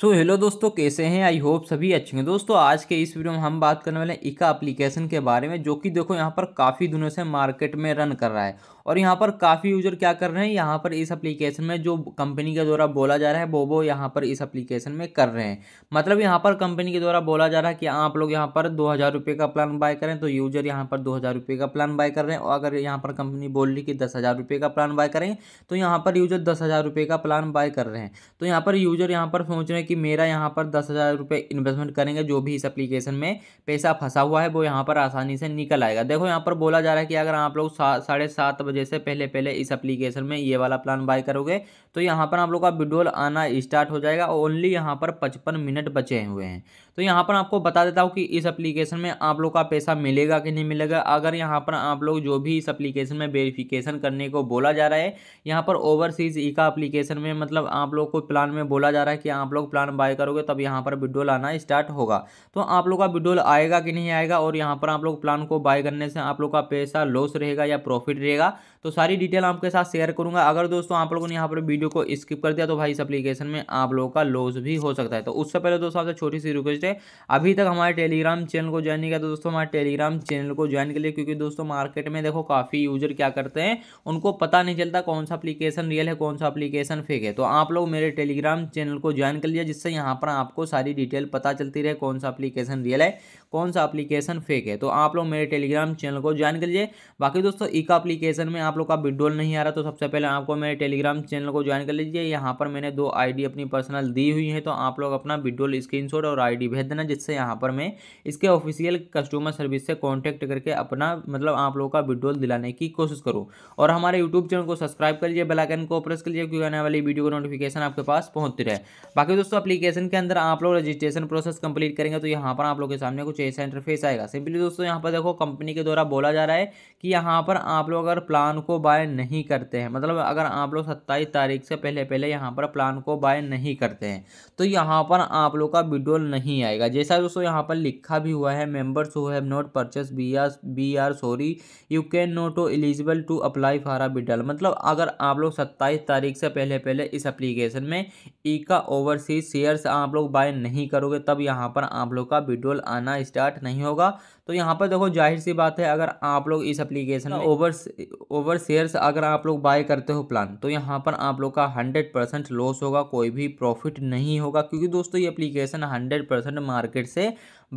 सो so, hello दोस्तों कैसे हैं आई होप सभी अच्छे हैं दोस्तों आज के इस वीडियो में हम बात करने वाले हैं इका एप्लीकेशन के बारे में जो कि देखो यहाँ पर काफ़ी दिनों से मार्केट में रन कर रहा है और यहाँ पर काफ़ी यूजर क्या कर रहे हैं यहाँ पर इस एप्लीकेशन में जो कंपनी के द्वारा बोला जा रहा है वो वो यहाँ पर इस एप्लीकेशन में कर रहे हैं मतलब यहाँ पर कंपनी के द्वारा बोला जा रहा है कि आप लोग यहाँ पर दो हज़ार का प्लान बाय करें तो यूजर यहाँ पर दो हज़ार का प्लान बाय कर रहे हैं और अगर यहाँ पर कंपनी बोल रही कि दस हज़ार का प्लान बाय करें तो यहाँ पर यूजर दस हज़ार का प्लान बाय कर रहे हैं तो यहाँ पर यूजर यहाँ पर सोच रहे है कि मेरा यहाँ पर दस हज़ार रुपये इन्वेस्टमेंट करेंगे जो भी इस एप्लीकेशन में पैसा फंसा हुआ है वो यहाँ पर आसानी से निकल आएगा देखो यहाँ पर बोला जा रहा है कि अगर आप लोग साढ़े सात बजे से पहले पहले इस एप्लीकेशन में ये वाला प्लान बाय करोगे तो यहाँ पर आप लोग का विड्रोल आना स्टार्ट हो जाएगा ओनली यहाँ पर पचपन मिनट बचे हुए हैं तो यहाँ पर आपको बता देता हूँ कि इस एप्लीकेशन में आप लोग का पैसा मिलेगा कि नहीं मिलेगा अगर यहाँ पर आप लोग जो भी इस एप्लीकेशन में वेरिफिकेशन करने को बोला जा रहा है यहाँ पर ओवरसीज ई का एप्लीकेशन में मतलब आप लोग को प्लान में बोला जा रहा है कि आप लोग प्लान बाय करोगे तब यहाँ पर विड्रोल आना स्टार्ट होगा तो आप लोग का विड्रोल आएगा कि नहीं आएगा और यहाँ पर आप लोग प्लान को बाय करने से आप लोग का पैसा लॉस रहेगा या प्रॉफिट रहेगा तो सारी डिटेल आपके साथ शेयर करूंगा अगर दोस्तों आप लोगों ने यहाँ पर वीडियो को स्किप कर दिया तो भाई इस अपलीकेशन में आप लोगों का लॉस भी हो सकता है तो उससे पहले दोस्तों आपसे छोटी सी रिक्वेस्ट है अभी तक हमारे टेलीग्राम चैनल को ज्वाइन नहीं किया तो दोस्तों हमारे टेलीग्राम चैनल को ज्वाइन कर लिए क्योंकि दोस्तों मार्केट में देखो काफ़ी यूजर क्या करते हैं उनको पता नहीं चलता कौन सा अपलीकेशन रियल है कौन सा अपलीकेशन फेक है तो आप लोग मेरे टेलीग्राम चैनल को ज्वाइन कर लिया है जिससे यहाँ पर आपको सारी डिटेल पता चलती रहे कौन सा अप्लीकेशन रियल है कौन सा अप्लीकेशन फेक है तो आप लोग मेरे टेलीग्राम चैनल को ज्वाइन कर लीजिए बाकी दोस्तों एक का अप्लीकेशन में आप लोग का विड्रोल नहीं आ रहा तो सबसे पहले आपको मेरे टेलीग्राम चैनल को ज्वाइन कर लीजिए यहाँ पर मैंने दो आई अपनी पर्सनल दी हुई है तो आप लोग अपना विड्रोल स्क्रीन और आई भेज देना जिससे यहाँ पर मैं इसके ऑफिशियल कस्टमर सर्विस से कॉन्टैक्ट करके अपना मतलब आप लोग का विड्रोल दिलाने की कोशिश करूँ और हमारे यूट्यूब चैनल को सब्सक्राइब कर लीजिए बेलाइकन को प्रेस कर लीजिए क्योंकि आने वाली वीडियो का नोटिफिकेशन आपके पास पहुँचती रहे बाकी दोस्तों दोस्तों एप्लीकेशन के अंदर आप लोग रजिस्ट्रेशन प्रोसेस कंप्लीट करेंगे तो यहाँ पर आप लोग के सामने कुछ ऐसा इंटरफेस आएगा सिंपली दोस्तों यहाँ पर देखो कंपनी के द्वारा बोला जा रहा है कि यहाँ पर आप लोग अगर प्लान को बाय नहीं करते हैं मतलब अगर आप लोग सत्ताईस तारीख से पहले पहले यहाँ पर प्लान को बाय नहीं करते हैं तो यहाँ पर आप लोग का विड्रोल नहीं आएगा जैसा दोस्तों यहाँ पर लिखा भी हुआ है members who not purchase B R B R sorry you can not eligible to apply for a withdrawal मतलब अगर आप लोग सत्ताईस तारीख से पहले पहले इस एप्लीकेशन में ई e का ओवरसीज शेयर्स आप लोग बाय नहीं करोगे तब यहाँ पर आप लोग का विड्रोल आना स्टार्ट नहीं होगा तो यहाँ पर देखो जाहिर सी बात है अगर आप लोग इस एप्लीकेशन में ओवर ओवर शेयर्स अगर आप लोग बाय करते हो प्लान तो यहाँ पर आप लोग का हंड्रेड परसेंट लॉस होगा कोई भी प्रॉफिट नहीं होगा क्योंकि दोस्तों ये एप्लीकेशन हंड्रेड परसेंट मार्केट से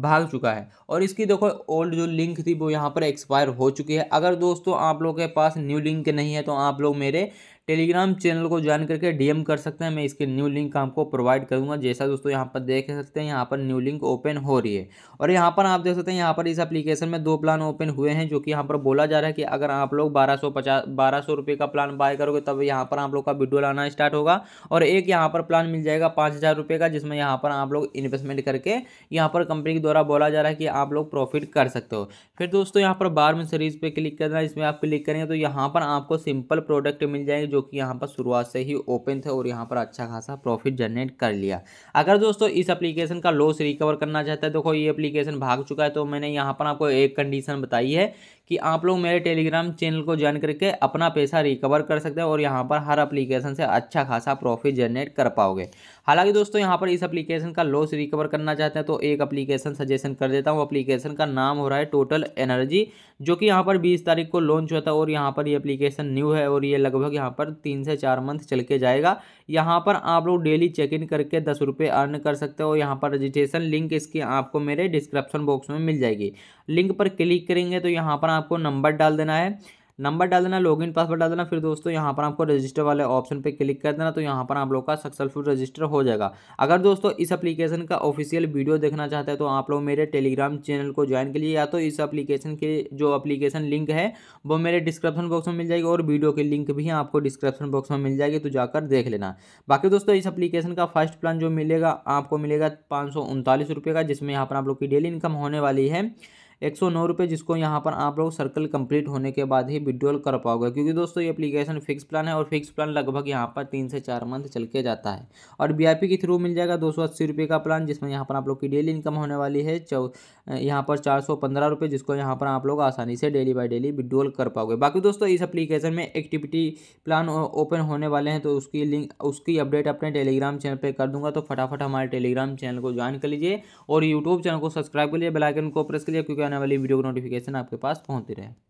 भाग चुका है और इसकी देखो ओल्ड जो लिंक थी वो यहाँ पर एक्सपायर हो चुकी है अगर दोस्तों आप लोग के पास न्यू लिंक नहीं है तो आप लोग मेरे टेलीग्राम चैनल को ज्वाइन करके डीएम कर सकते हैं मैं इसके न्यू लिंक आपको प्रोवाइड करूंगा जैसा दोस्तों यहाँ पर देख सकते हैं यहाँ पर न्यू लिंक ओपन हो रही है और यहाँ पर आप देख सकते हैं यहाँ पर इस एप्लीकेशन में दो प्लान ओपन हुए हैं जो कि यहाँ पर बोला जा रहा है कि अगर आप लोग बारह सौ पचास बारह सौ रुपये का प्लान बाय करोगे तब यहाँ पर आप लोग का वीडियो लाना स्टार्ट होगा और एक यहाँ पर प्लान मिल जाएगा पाँच हज़ार रुपये का जिसमें यहाँ पर आप लोग इन्वेस्टमेंट करके यहाँ पर कंपनी के द्वारा बोला जा रहा है कि आप लोग प्रॉफिट कर सकते हो फिर दोस्तों यहाँ पर बारहवीं सीरीज पर क्लिक करना है इसमें आप क्लिक करेंगे तो यहाँ पर आपको सिंपल प्रोडक्ट मिल जाएंगे जो कि यहाँ पर शुरुआत से ही ओपन थे और यहाँ पर अच्छा खासा प्रॉफिट जनरेट कर लिया अगर दोस्तों इस एप्लीकेशन का लॉस रिकवर करना चाहता है देखो ये एप्लीकेशन भाग चुका है तो मैंने यहाँ पर आपको एक कंडीशन बताई है कि आप लोग मेरे टेलीग्राम चैनल को ज्वाइन करके अपना पैसा रिकवर कर सकते हैं और यहाँ पर हर अप्लीकेशन से अच्छा खासा प्रॉफिट जनरेट कर पाओगे हालांकि दोस्तों यहाँ पर इस अप्लीकेशन का लॉस रिकवर करना चाहते हैं तो एक अप्लीकेशन सजेशन कर देता हूँ अप्लीकेशन का नाम हो रहा है टोटल एनर्जी जो कि यहाँ पर बीस तारीख को लॉन्च होता है और यहाँ पर ये यह अप्लीकेशन न्यू है और ये लगभग यहाँ पर तीन से चार मंथ चल के जाएगा यहाँ पर आप लोग डेली चेक इन करके दस रुपये अर्न कर सकते हो यहाँ पर रजिस्ट्रेशन लिंक इसकी आपको मेरे डिस्क्रिप्शन बॉक्स में मिल जाएगी लिंक पर क्लिक करेंगे तो यहाँ पर आपको नंबर डाल देना है नंबर डाल देना लॉगिन पासवर्ड डाल देना फिर दोस्तों यहाँ पर आपको रजिस्टर वाले ऑप्शन पे क्लिक कर देना तो यहाँ पर आप लोग का सक्सेसफुल रजिस्टर हो जाएगा अगर दोस्तों इस एप्लीकेशन का ऑफिशियल वीडियो देखना चाहते हैं तो आप लोग मेरे टेलीग्राम चैनल को ज्वाइन के लिए या तो इस एप्लीकेशन के जो अप्लीकेशन लिंक है वो मेरे डिस्क्रिप्शन बॉक्स में मिल जाएगी और वीडियो की लिंक भी आपको डिस्क्रिप्शन बॉक्स में मिल जाएगी तो जाकर देख लेना बाकी दोस्तों इस एप्लीकेशन का फर्स्ट प्लान जो मिलेगा आपको मिलेगा पाँच का जिसमें यहाँ पर आप लोग की डेली इनकम होने वाली है एक सौ नौ रुपये जिसको यहाँ पर आप लोग सर्कल कंप्लीट होने के बाद ही विड्रॉल कर पाओगे क्योंकि दोस्तों ये एप्लीकेशन फिक्स प्लान है और फिक्स प्लान लगभग यहाँ पर तीन से चार मंथ चल के जाता है और वी के थ्रू मिल जाएगा दो सौ का प्लान जिसमें यहाँ पर आप लोग की डेली इनकम होने वाली है चौ यहाँ पर चार सौ पंद्रह रुपये जिसको यहाँ पर आप लोग आसानी से डेली बाई डेली विड्रॉल कर पाओगे बाकी दोस्तों इस एप्लीकेशन में एक्टिविटी प्लान ओपन होने वाले हैं तो उसकी लिंक उसकी अपडेट अपने टेलीग्राम चैनल पर कर दूंगा तो फटाफट हमारे टेलीग्राम चैनल को ज्वाइन कर लीजिए और यूट्यूब चैनल को सब्सक्राइब कर लीजिए बेलाइकन को प्रेस कर लीजिए क्योंकि आने वाली वीडियो का नोटिफिकेशन आपके पास पहुँचती रहे